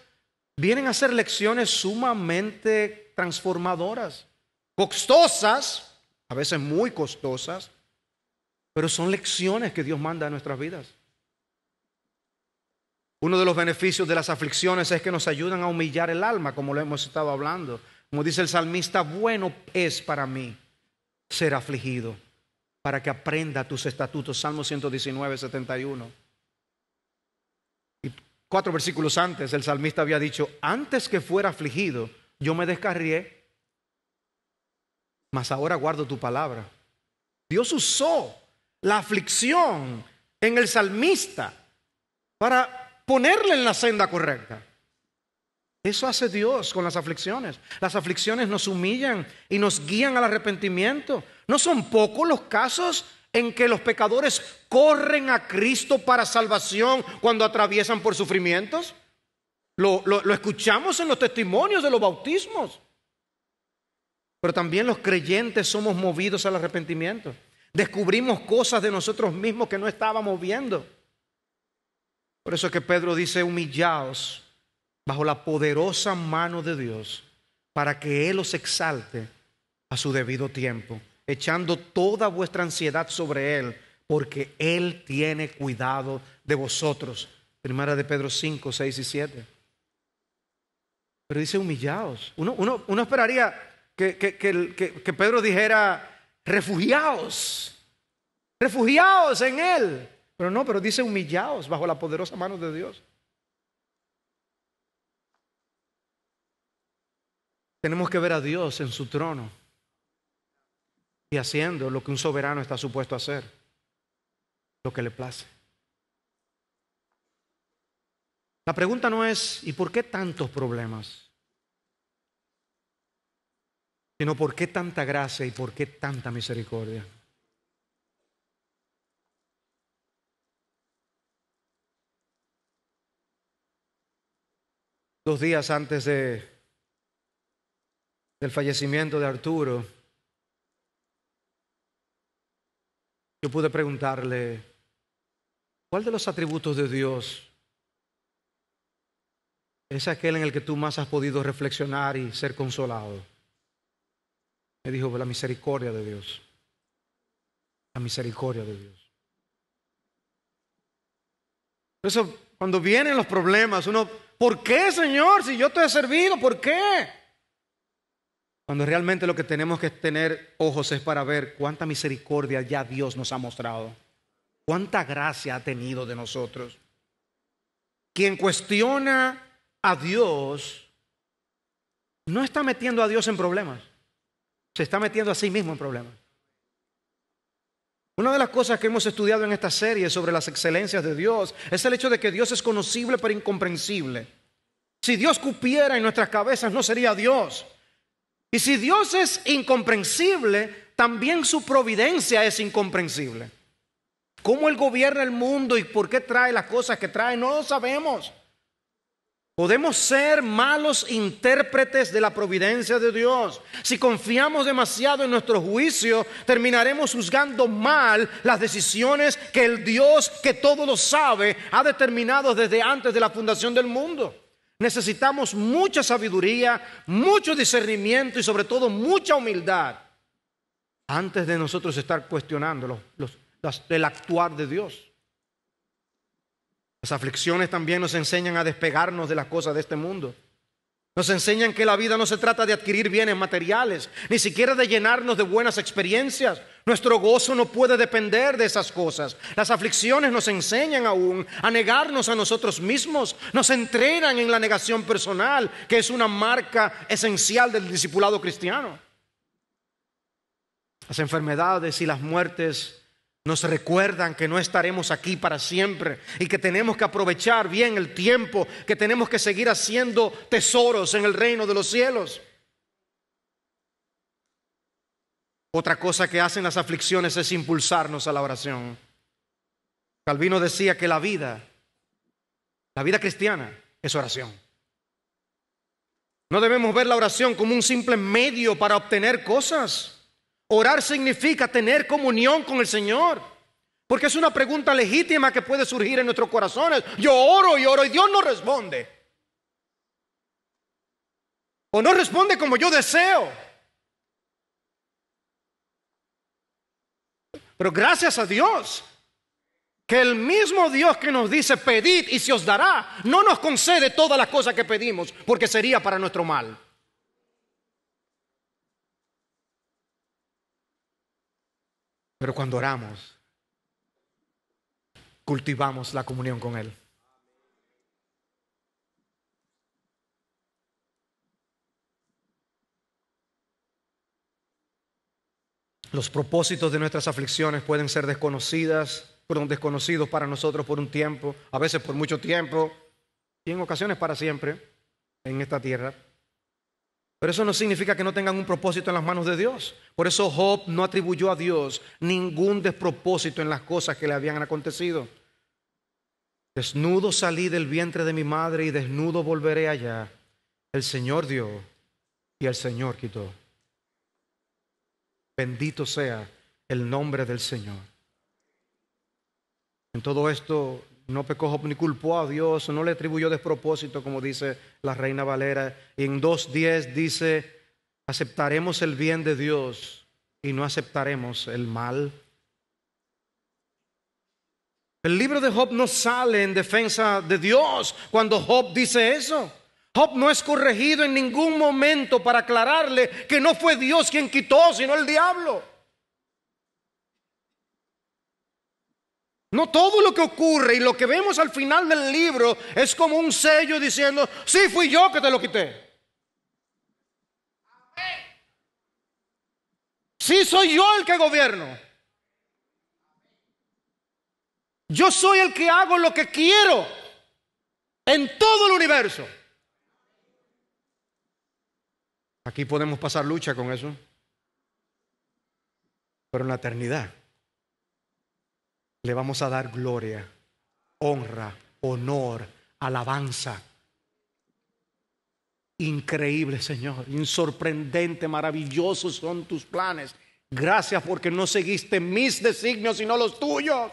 vienen a ser lecciones sumamente transformadoras, costosas, a veces muy costosas, pero son lecciones que Dios manda a nuestras vidas. Uno de los beneficios de las aflicciones es que nos ayudan a humillar el alma, como lo hemos estado hablando. Como dice el salmista, bueno es para mí ser afligido, para que aprenda tus estatutos. Salmo 119, 71. Y cuatro versículos antes, el salmista había dicho, antes que fuera afligido, yo me descarrié, mas ahora guardo tu palabra. Dios usó la aflicción en el salmista para ponerle en la senda correcta. Eso hace Dios con las aflicciones. Las aflicciones nos humillan y nos guían al arrepentimiento. No son pocos los casos en que los pecadores corren a Cristo para salvación cuando atraviesan por sufrimientos. Lo, escuchamos en los testimonios de los bautismos. Pero también los creyentes somos movidos al arrepentimiento. Descubrimos cosas de nosotros mismos que no estábamos viendo. Por eso es que Pedro dice, humillaos bajo la poderosa mano de Dios para que Él os exalte a su debido tiempo, echando toda vuestra ansiedad sobre Él, porque Él tiene cuidado de vosotros. Primera de Pedro 5, 6 y 7. Pero dice humillaos. Uno, uno, uno esperaría que, que, Pedro dijera refugiaos, refugiaos en Él. Pero no, pero dice humillaos bajo la poderosa mano de Dios. Tenemos que ver a Dios en su trono y haciendo lo que un soberano está supuesto a hacer, lo que le place. La pregunta no es, ¿y por qué tantos problemas? Sino, ¿por qué tanta gracia y por qué tanta misericordia? Dos días antes de del fallecimiento de Arturo, yo pude preguntarle, ¿cuál de los atributos de Dios es aquel en el que tú más has podido reflexionar y ser consolado? Me dijo, la misericordia de Dios. La misericordia de Dios. Por eso, cuando vienen los problemas, uno, ¿por qué, Señor? Si yo te he servido, ¿por qué? Cuando realmente lo que tenemos que tener ojos es para ver cuánta misericordia ya Dios nos ha mostrado, cuánta gracia ha tenido de nosotros. Quien cuestiona a Dios no está metiendo a Dios en problemas, se está metiendo a sí mismo en problemas. Una de las cosas que hemos estudiado en esta serie sobre las excelencias de Dios es el hecho de que Dios es conocible pero incomprensible. Si Dios cupiera en nuestras cabezas, no sería Dios. Y si Dios es incomprensible, también su providencia es incomprensible. ¿Cómo Él gobierna el mundo y por qué trae las cosas que trae? No lo sabemos. Podemos ser malos intérpretes de la providencia de Dios. Si confiamos demasiado en nuestro juicio, terminaremos juzgando mal las decisiones que el Dios que todo lo sabe ha determinado desde antes de la fundación del mundo. Necesitamos mucha sabiduría, mucho discernimiento y sobre todo mucha humildad antes de nosotros estar cuestionando los, el actuar de Dios. Las aflicciones también nos enseñan a despegarnos de las cosas de este mundo. Nos enseñan que la vida no se trata de adquirir bienes materiales, ni siquiera de llenarnos de buenas experiencias. Nuestro gozo no puede depender de esas cosas. Las aflicciones nos enseñan aún a negarnos a nosotros mismos. Nos entrenan en la negación personal, que es una marca esencial del discipulado cristiano. Las enfermedades y las muertes nos recuerdan que no estaremos aquí para siempre y que tenemos que aprovechar bien el tiempo, que tenemos que seguir haciendo tesoros en el reino de los cielos. Otra cosa que hacen las aflicciones es impulsarnos a la oración. Calvino decía que la vida, la vida cristiana, es oración. No debemos ver la oración como un simple medio para obtener cosas. Orar significa tener comunión con el Señor. Porque es una pregunta legítima que puede surgir en nuestros corazones. Yo oro y oro y Dios no responde. O no responde como yo deseo. Pero gracias a Dios, que el mismo Dios que nos dice pedid y se os dará, no nos concede todas las cosas que pedimos, porque sería para nuestro mal. Pero cuando oramos, cultivamos la comunión con Él. Los propósitos de nuestras aflicciones pueden ser desconocidas, desconocidos para nosotros por un tiempo, a veces por mucho tiempo y en ocasiones para siempre en esta tierra. Pero eso no significa que no tengan un propósito en las manos de Dios. Por eso Job no atribuyó a Dios ningún despropósito en las cosas que le habían acontecido. Desnudo salí del vientre de mi madre y desnudo volveré allá. El Señor dio y el Señor quitó. Bendito sea el nombre del Señor. En todo esto no pecó ni culpó a Dios, no le atribuyó despropósito, como dice la reina Valera. Y en 2.10 dice, aceptaremos el bien de Dios y no aceptaremos el mal. El libro de Job no sale en defensa de Dios cuando Job dice eso. Job no es corregido en ningún momento para aclararle que no fue Dios quien quitó, sino el diablo. No todo lo que ocurre y lo que vemos al final del libro es como un sello diciendo, sí fui yo que te lo quité. Sí soy yo el que gobierno. Yo soy el que hago lo que quiero en todo el universo. Aquí podemos pasar lucha con eso. Pero en la eternidad le vamos a dar gloria, honra, honor, alabanza. Increíble, Señor, insorprendente, maravilloso son tus planes. Gracias porque no seguiste mis designios, sino los tuyos.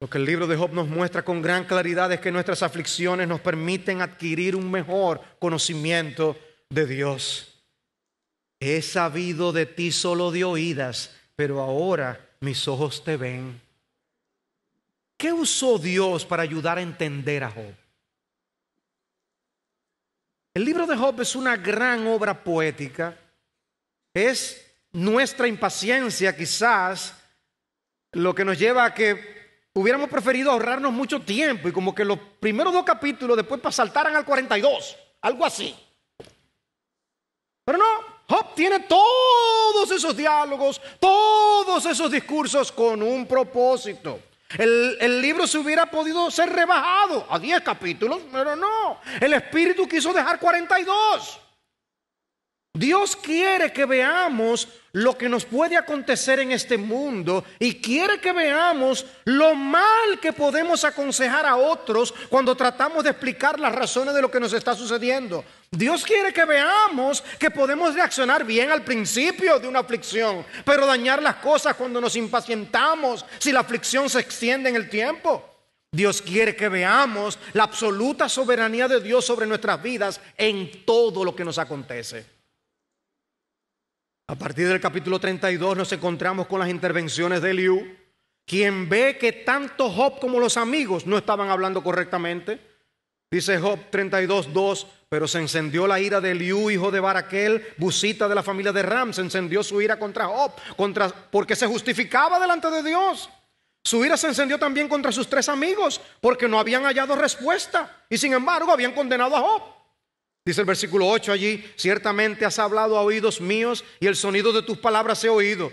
Lo que el libro de Job nos muestra con gran claridad es que nuestras aflicciones nos permiten adquirir un mejor conocimiento de Dios. He sabido de ti solo de oídas, pero ahora mis ojos te ven. ¿Qué usó Dios para ayudar a entender a Job? El libro de Job es una gran obra poética. Es nuestra impaciencia quizás lo que nos lleva a que hubiéramos preferido ahorrarnos mucho tiempo y como que los primeros dos capítulos después saltaran al 42, algo así. Pero no, Job tiene todos esos diálogos, todos esos discursos con un propósito. El, el, libro se hubiera podido ser rebajado a 10 capítulos, pero no. El Espíritu quiso dejar 42. Dios quiere que veamos lo que nos puede acontecer en este mundo y quiere que veamos lo mal que podemos aconsejar a otros cuando tratamos de explicar las razones de lo que nos está sucediendo. Dios quiere que veamos que podemos reaccionar bien al principio de una aflicción, pero dañar las cosas cuando nos impacientamos si la aflicción se extiende en el tiempo. Dios quiere que veamos la absoluta soberanía de Dios sobre nuestras vidas en todo lo que nos acontece. A partir del capítulo 32 nos encontramos con las intervenciones de Liu, quien ve que tanto Job como los amigos no estaban hablando correctamente. Dice Job 32.2, pero se encendió la ira de Liu, hijo de Baraquel, busita de la familia de Ram, se encendió su ira contra Job, contra, porque se justificaba delante de Dios. Su ira se encendió también contra sus tres amigos, porque no habían hallado respuesta y sin embargo habían condenado a Job. Dice el versículo 8 allí, ciertamente has hablado a oídos míos y el sonido de tus palabras he oído.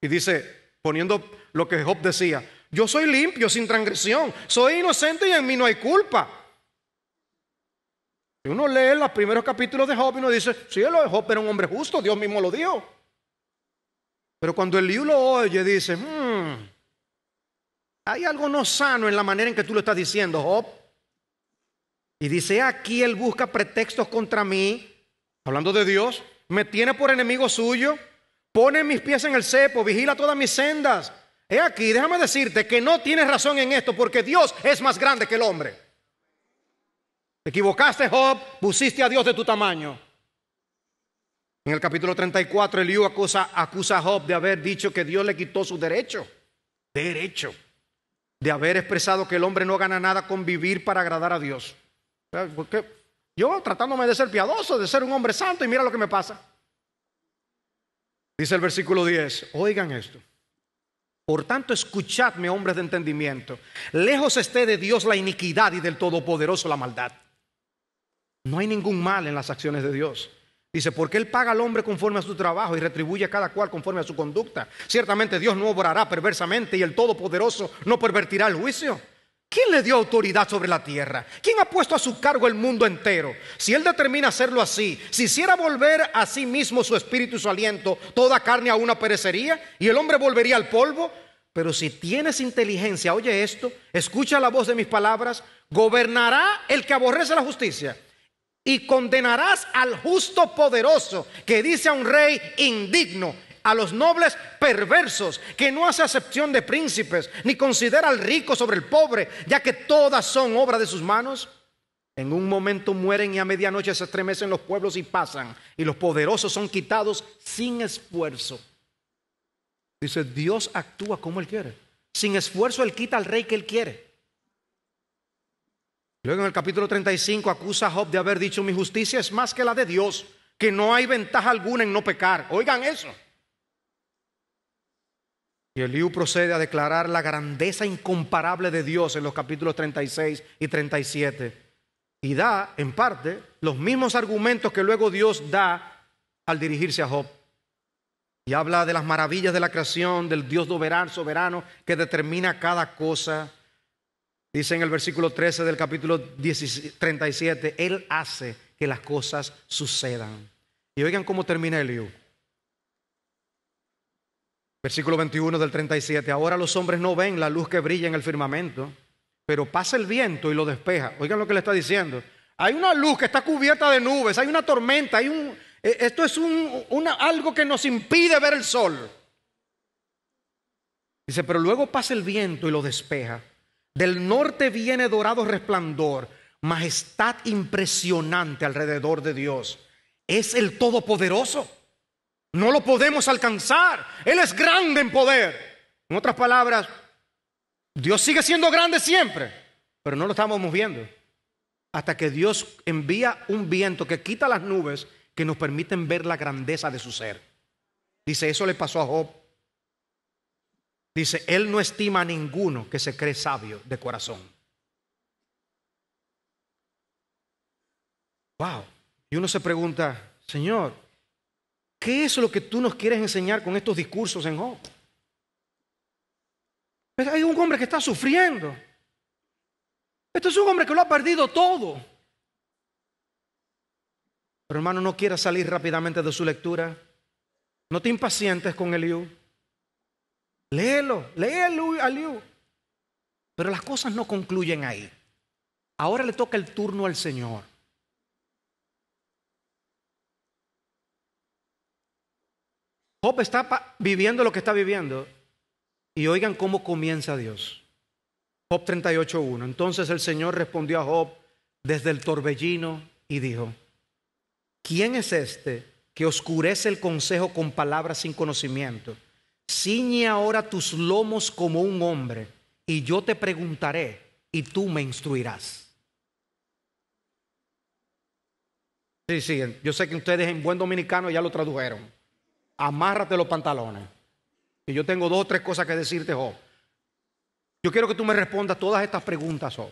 Y dice, poniendo lo que Job decía, yo soy limpio, sin transgresión, soy inocente y en mí no hay culpa. Si uno lee los primeros capítulos de Job y uno dice, sí, Job era un hombre justo, Dios mismo lo dio. Pero cuando el libro lo oye, dice, hmm, hay algo no sano en la manera en que tú lo estás diciendo, Job. Y dice aquí, él busca pretextos contra mí, hablando de Dios, me tiene por enemigo suyo, pone mis pies en el cepo, vigila todas mis sendas. He aquí, déjame decirte que no tienes razón en esto, porque Dios es más grande que el hombre. Te equivocaste, Job, pusiste a Dios de tu tamaño. En el capítulo 34, Eliú acusa, acusa a Job de haber dicho que Dios le quitó su derecho. Derecho. De haber expresado que el hombre no gana nada con vivir para agradar a Dios yo tratándome de ser piadoso, de ser un hombre santo, y mira lo que me pasa. Dice el versículo 10, oigan esto. Por tanto, escuchadme, hombres de entendimiento. Lejos esté de Dios la iniquidad y del Todopoderoso la maldad. No hay ningún mal en las acciones de Dios. Dice, porque Él paga al hombre conforme a su trabajo y retribuye a cada cual conforme a su conducta. Ciertamente Dios no obrará perversamente y el Todopoderoso no pervertirá el juicio. ¿Quién le dio autoridad sobre la tierra? ¿Quién ha puesto a su cargo el mundo entero? Si Él determina hacerlo así, si hiciera volver a sí mismo su espíritu y su aliento, toda carne a una perecería y el hombre volvería al polvo. Pero si tienes inteligencia, oye esto, escucha la voz de mis palabras, gobernará el que aborrece la justicia y condenarás al justo poderoso que dice a un rey indigno a los nobles perversos, que no hace acepción de príncipes, ni considera al rico sobre el pobre, ya que todas son obra de sus manos. En un momento mueren y a medianoche se estremecen los pueblos y pasan, y los poderosos son quitados sin esfuerzo. Dice, Dios actúa como Él quiere. Sin esfuerzo Él quita al rey que Él quiere. Luego en el capítulo 35 acusa a Job de haber dicho, mi justicia es más que la de Dios, que no hay ventaja alguna en no pecar. Oigan eso. Y Eliú procede a declarar la grandeza incomparable de Dios en los capítulos 36 y 37. Y da, en parte, los mismos argumentos que luego Dios da al dirigirse a Job. Y habla de las maravillas de la creación, del Dios soberano que determina cada cosa. Dice en el versículo 13 del capítulo 37, Él hace que las cosas sucedan. Y oigan cómo termina Eliú. Versículo 21 del 37. Ahora los hombres no ven la luz que brilla en el firmamento, pero pasa el viento y lo despeja. Oigan lo que le está diciendo. Hay una luz que está cubierta de nubes, hay una tormenta, hay un, eh, esto es un, una, algo que nos impide ver el sol. Dice, pero luego pasa el viento y lo despeja. Del norte viene dorado resplandor, majestad impresionante alrededor de Dios. Es el Todopoderoso. No lo podemos alcanzar. Él es grande en poder. En otras palabras, Dios sigue siendo grande siempre, pero no lo estamos moviendo. Hasta que Dios envía un viento que quita las nubes que nos permiten ver la grandeza de su ser. Dice, eso le pasó a Job. Dice, él no estima a ninguno que se cree sabio de corazón. Wow. Y uno se pregunta, Señor, ¿Qué es lo que tú nos quieres enseñar con estos discursos en ojo? Pues hay un hombre que está sufriendo. Este es un hombre que lo ha perdido todo. Pero hermano, no quieras salir rápidamente de su lectura. No te impacientes con Eliú. Léelo, léelo Eliú. Pero las cosas no concluyen ahí. Ahora le toca el turno al Señor. Job está viviendo lo que está viviendo. Y oigan cómo comienza Dios. Job 38.1. Entonces el Señor respondió a Job desde el torbellino y dijo, ¿quién es este que oscurece el consejo con palabras sin conocimiento? Ciñe ahora tus lomos como un hombre y yo te preguntaré y tú me instruirás. Sí, sí, yo sé que ustedes en buen dominicano ya lo tradujeron amárrate los pantalones. Y yo tengo dos o tres cosas que decirte, Job. Yo quiero que tú me respondas todas estas preguntas, Job.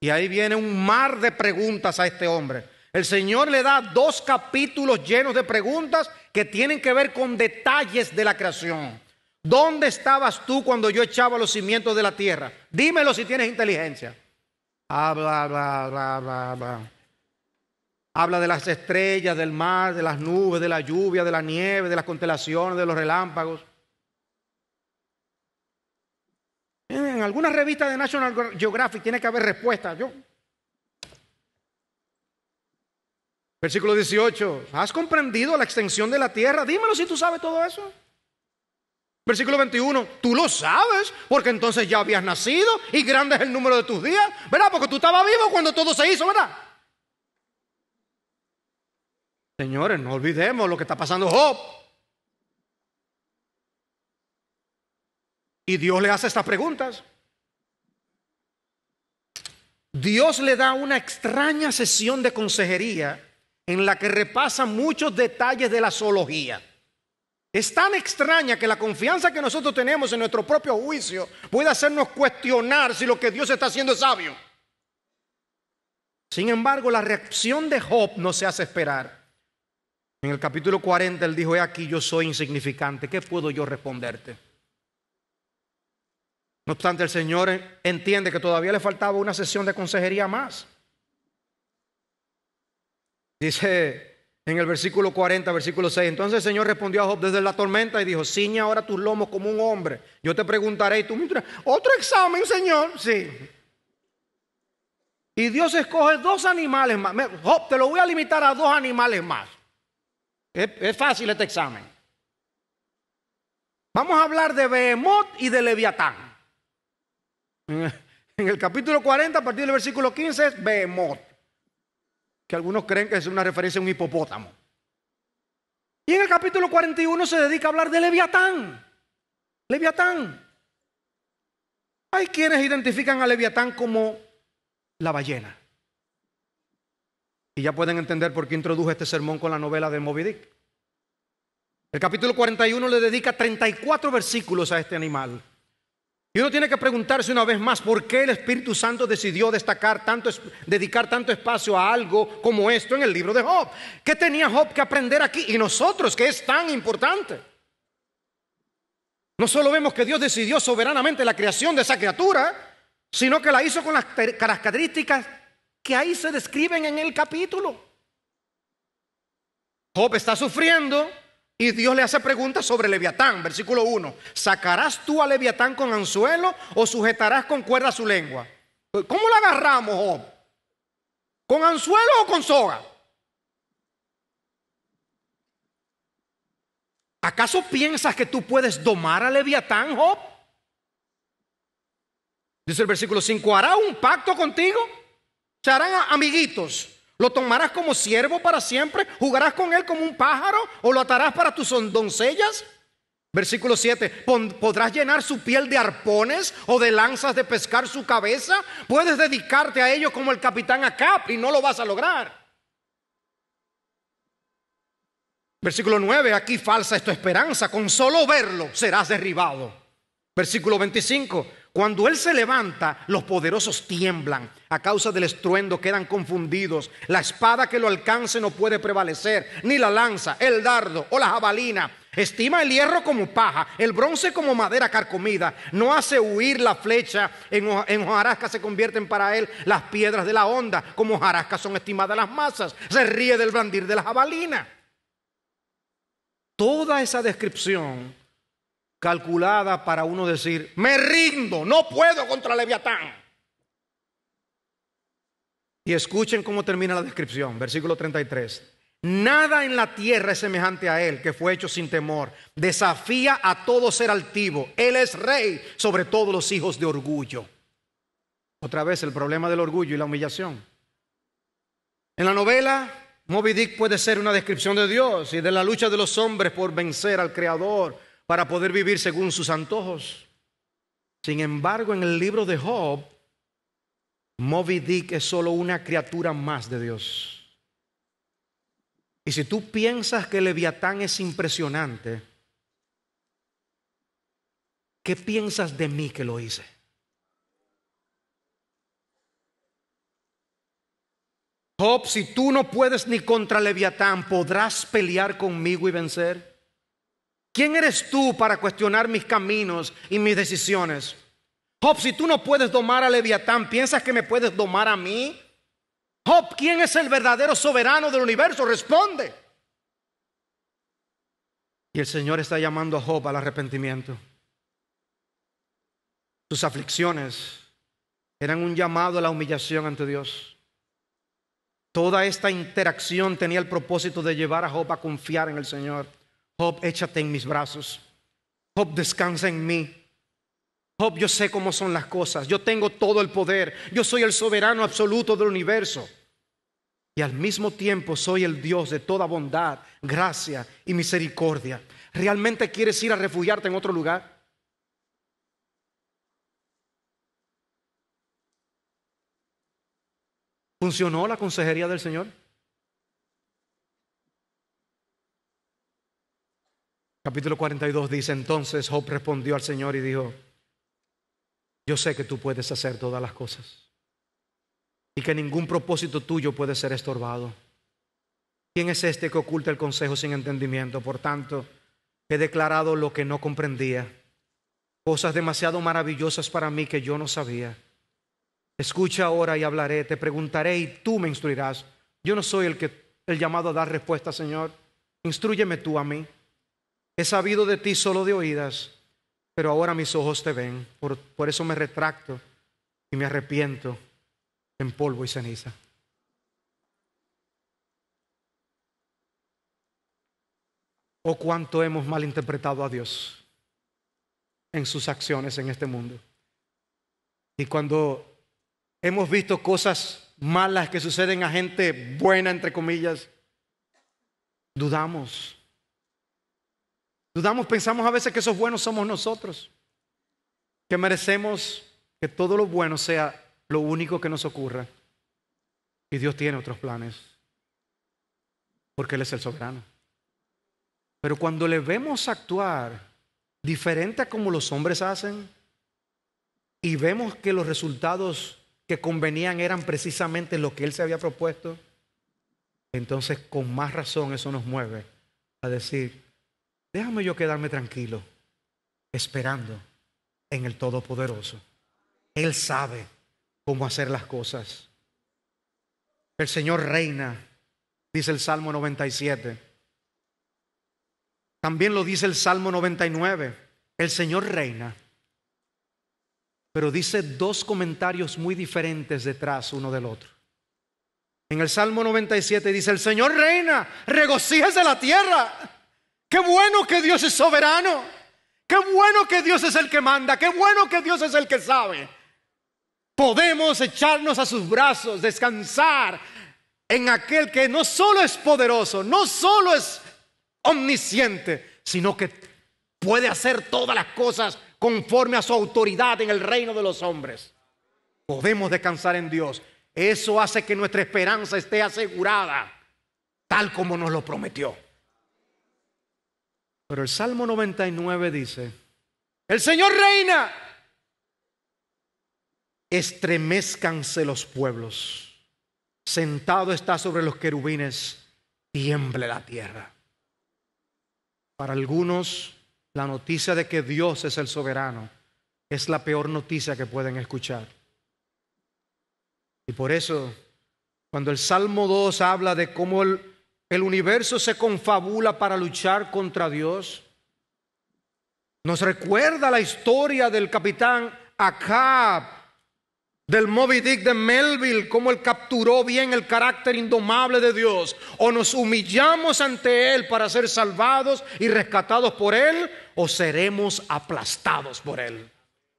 Y ahí viene un mar de preguntas a este hombre. El Señor le da dos capítulos llenos de preguntas que tienen que ver con detalles de la creación. ¿Dónde estabas tú cuando yo echaba los cimientos de la tierra? Dímelo si tienes inteligencia. Ah, bla, bla, bla, bla, bla. Habla de las estrellas, del mar, de las nubes, de la lluvia, de la nieve, de las constelaciones, de los relámpagos. En alguna revista de National Geographic tiene que haber respuesta. Yo. Versículo 18. ¿Has comprendido la extensión de la tierra? Dímelo si tú sabes todo eso. Versículo 21. Tú lo sabes porque entonces ya habías nacido y grande es el número de tus días. ¿Verdad? Porque tú estabas vivo cuando todo se hizo, ¿verdad? Señores, no olvidemos lo que está pasando Job. Y Dios le hace estas preguntas. Dios le da una extraña sesión de consejería en la que repasa muchos detalles de la zoología. Es tan extraña que la confianza que nosotros tenemos en nuestro propio juicio puede hacernos cuestionar si lo que Dios está haciendo es sabio. Sin embargo, la reacción de Job no se hace esperar. En el capítulo 40 él dijo, he aquí yo soy insignificante, ¿qué puedo yo responderte? No obstante, el Señor entiende que todavía le faltaba una sesión de consejería más. Dice en el versículo 40, versículo 6, entonces el Señor respondió a Job desde la tormenta y dijo, ciña ahora tus lomos como un hombre. Yo te preguntaré y tú me otro examen, Señor. Sí. Y Dios escoge dos animales más. Job, te lo voy a limitar a dos animales más. Es, fácil este examen. Vamos a hablar de Behemoth y de Leviatán. En el capítulo 40, a partir del versículo 15, es Behemoth. Que algunos creen que es una referencia a un hipopótamo. Y en el capítulo 41 se dedica a hablar de Leviatán. Leviatán. Hay quienes identifican a Leviatán como la ballena. Y ya pueden entender por qué introdujo este sermón con la novela de Moby Dick. El capítulo 41 le dedica 34 versículos a este animal. Y uno tiene que preguntarse una vez más por qué el Espíritu Santo decidió destacar tanto, dedicar tanto espacio a algo como esto en el libro de Job. ¿Qué tenía Job que aprender aquí? Y nosotros, que es tan importante. No solo vemos que Dios decidió soberanamente la creación de esa criatura, sino que la hizo con las características que ahí se describen en el capítulo. Job está sufriendo y Dios le hace preguntas sobre Leviatán, versículo 1. ¿Sacarás tú a Leviatán con anzuelo o sujetarás con cuerda su lengua? ¿Cómo la agarramos, Job? ¿Con anzuelo o con soga? ¿Acaso piensas que tú puedes domar a Leviatán, Job? Dice el versículo 5, ¿hará un pacto contigo? Se harán amiguitos. ¿Lo tomarás como siervo para siempre? ¿Jugarás con él como un pájaro? ¿O lo atarás para tus doncellas? Versículo 7. ¿Podrás llenar su piel de arpones o de lanzas de pescar su cabeza? Puedes dedicarte a ello como el capitán Acap y no lo vas a lograr. Versículo 9. Aquí falsa es tu esperanza. Con solo verlo serás derribado. Versículo 25. Cuando Él se levanta, los poderosos tiemblan. A causa del estruendo quedan confundidos. La espada que lo alcance no puede prevalecer, ni la lanza, el dardo o la jabalina. Estima el hierro como paja, el bronce como madera carcomida. No hace huir la flecha, en, hojarasca se convierten para él las piedras de la onda. Como hojarasca son estimadas las masas. Se ríe del blandir de la jabalina. Toda esa descripción calculada para uno decir, me rindo, no puedo contra Leviatán. Y escuchen cómo termina la descripción, versículo 33. Nada en la tierra es semejante a él, que fue hecho sin temor. Desafía a todo ser altivo. Él es rey sobre todos los hijos de orgullo. Otra vez el problema del orgullo y la humillación. En la novela, Moby Dick puede ser una descripción de Dios y de la lucha de los hombres por vencer al Creador para poder vivir según sus antojos. Sin embargo, en el libro de Job, Moby Dick es solo una criatura más de Dios. Y si tú piensas que Leviatán es impresionante, ¿qué piensas de mí que lo hice? Job, si tú no puedes ni contra Leviatán, ¿podrás pelear conmigo y vencer? ¿Quién eres tú para cuestionar mis caminos y mis decisiones? Job, si tú no puedes domar a Leviatán, ¿piensas que me puedes domar a mí? Job, ¿quién es el verdadero soberano del universo? Responde. Y el Señor está llamando a Job al arrepentimiento. Sus aflicciones eran un llamado a la humillación ante Dios. Toda esta interacción tenía el propósito de llevar a Job a confiar en el Señor. Job, échate en mis brazos. Job, descansa en mí. Job, yo sé cómo son las cosas. Yo tengo todo el poder. Yo soy el soberano absoluto del universo. Y al mismo tiempo soy el Dios de toda bondad, gracia y misericordia. ¿Realmente quieres ir a refugiarte en otro lugar? ¿Funcionó la consejería del Señor? Capítulo 42 dice entonces Job respondió al Señor y dijo, yo sé que tú puedes hacer todas las cosas y que ningún propósito tuyo puede ser estorbado. ¿Quién es este que oculta el consejo sin entendimiento? Por tanto, he declarado lo que no comprendía, cosas demasiado maravillosas para mí que yo no sabía. Escucha ahora y hablaré, te preguntaré y tú me instruirás. Yo no soy el que el llamado a dar respuesta, Señor. Instruyeme tú a mí. He sabido de ti solo de oídas, pero ahora mis ojos te ven. Por, eso me retracto y me arrepiento en polvo y ceniza. Oh, cuánto hemos malinterpretado a Dios en sus acciones en este mundo. Y cuando hemos visto cosas malas que suceden a gente buena, entre comillas, dudamos Dudamos, pensamos a veces que esos buenos somos nosotros, que merecemos que todo lo bueno sea lo único que nos ocurra. Y Dios tiene otros planes, porque Él es el soberano. Pero cuando le vemos actuar diferente a como los hombres hacen, y vemos que los resultados que convenían eran precisamente lo que Él se había propuesto, entonces con más razón eso nos mueve a decir, Déjame yo quedarme tranquilo, esperando en el Todopoderoso. Él sabe cómo hacer las cosas. El Señor reina, dice el Salmo 97. También lo dice el Salmo 99. El Señor reina. Pero dice dos comentarios muy diferentes detrás uno del otro. En el Salmo 97 dice, el Señor reina, regocíjese la tierra. Qué bueno que Dios es soberano. Qué bueno que Dios es el que manda. Qué bueno que Dios es el que sabe. Podemos echarnos a sus brazos, descansar en aquel que no solo es poderoso, no solo es omnisciente, sino que puede hacer todas las cosas conforme a su autoridad en el reino de los hombres. Podemos descansar en Dios. Eso hace que nuestra esperanza esté asegurada, tal como nos lo prometió. Pero el Salmo 99 dice, el Señor reina, estremezcanse los pueblos, sentado está sobre los querubines, tiemble la tierra. Para algunos, la noticia de que Dios es el soberano es la peor noticia que pueden escuchar. Y por eso, cuando el Salmo 2 habla de cómo el el universo se confabula para luchar contra Dios. Nos recuerda la historia del capitán Acab, del Moby Dick de Melville, cómo él capturó bien el carácter indomable de Dios, o nos humillamos ante Él para ser salvados y rescatados por Él, o seremos aplastados por Él.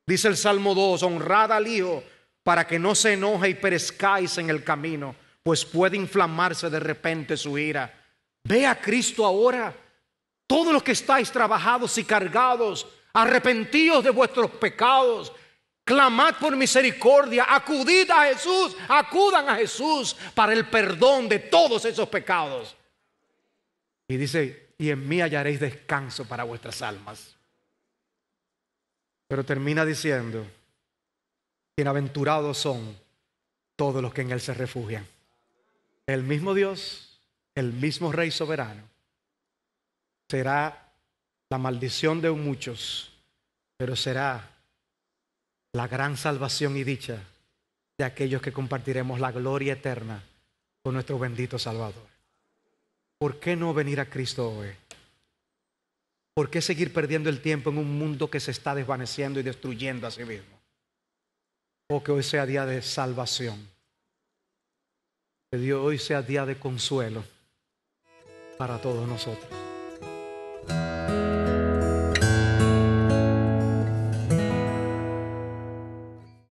Dice el Salmo 2, honrad al Hijo para que no se enoje y perezcáis en el camino, pues puede inflamarse de repente su ira. Ve a Cristo ahora, todos los que estáis trabajados y cargados, arrepentíos de vuestros pecados, clamad por misericordia, acudid a Jesús, acudan a Jesús para el perdón de todos esos pecados. Y dice, y en mí hallaréis descanso para vuestras almas. Pero termina diciendo, bienaventurados son todos los que en Él se refugian. El mismo Dios, el mismo Rey soberano, será la maldición de muchos, pero será la gran salvación y dicha de aquellos que compartiremos la gloria eterna con nuestro bendito Salvador. ¿Por qué no venir a Cristo hoy? ¿Por qué seguir perdiendo el tiempo en un mundo que se está desvaneciendo y destruyendo a sí mismo? O que hoy sea día de salvación que Dios hoy sea día de consuelo para todos nosotros.